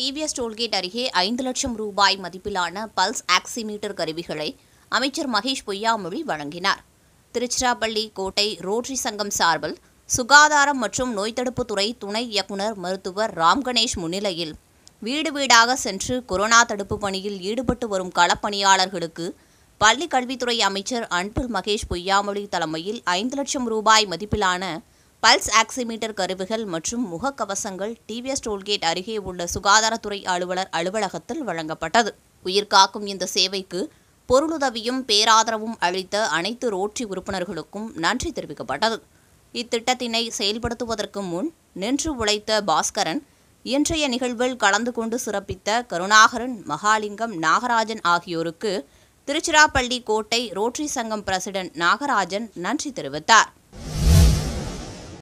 TVS tollgate அருகே ஐந்து லட்சம் ரூபாய் மதிப்பிலான பல்ஸ் ஆக்சிமீட்டர் கருவிகளை அமைச்சர் மகேஷ் பொய்யாமொழி வழங்கினார் திருச்சிராப்பள்ளி கோட்டை ரோட்டரி சங்கம் சார்பில் சுகாதாரம் மற்றும் நோய் தடுப்புத்துறை துறை துணை இயக்குநர் மருத்துவர் ராம்கணேஷ் முன்னிலையில் வீடு வீடாக சென்று கொரோனா தடுப்பு பணியில் ஈடுபட்டு வரும் களப்பணியாளர்களுக்கு பள்ளி கல்வித்துறை அமைச்சர் அன்பில் மகேஷ் பொய்யாமொழி தலைமையில் ஐந்து லட்சம் ரூபாய் மதிப்பிலான பல்ஸ் ஆக்சிமீட்டர் கருவிகள் மற்றும் முகக்கவசங்கள் டிவிஎஸ் டோல்கேட் அருகே உள்ள சுகாதாரத்துறை அலுவலர் அலுவலகத்தில் வழங்கப்பட்டது உயிர்காக்கும் இந்த சேவைக்கு பொருளுதவியும் பேராதரவும் அளித்த அனைத்து ரோட்டரி உறுப்பினர்களுக்கும் நன்றி தெரிவிக்கப்பட்டது இத்திட்டத்தினை செயல்படுத்துவதற்கு முன் நின்று உழைத்த பாஸ்கரன் இன்றைய நிகழ்வில் கலந்து கொண்டு சிறப்பித்த கருணாகரன் மகாலிங்கம் நாகராஜன் ஆகியோருக்கு திருச்சிராப்பள்ளி கோட்டை ரோட்டரி சங்கம் பிரசிடென்ட் நாகராஜன் நன்றி தெரிவித்தார்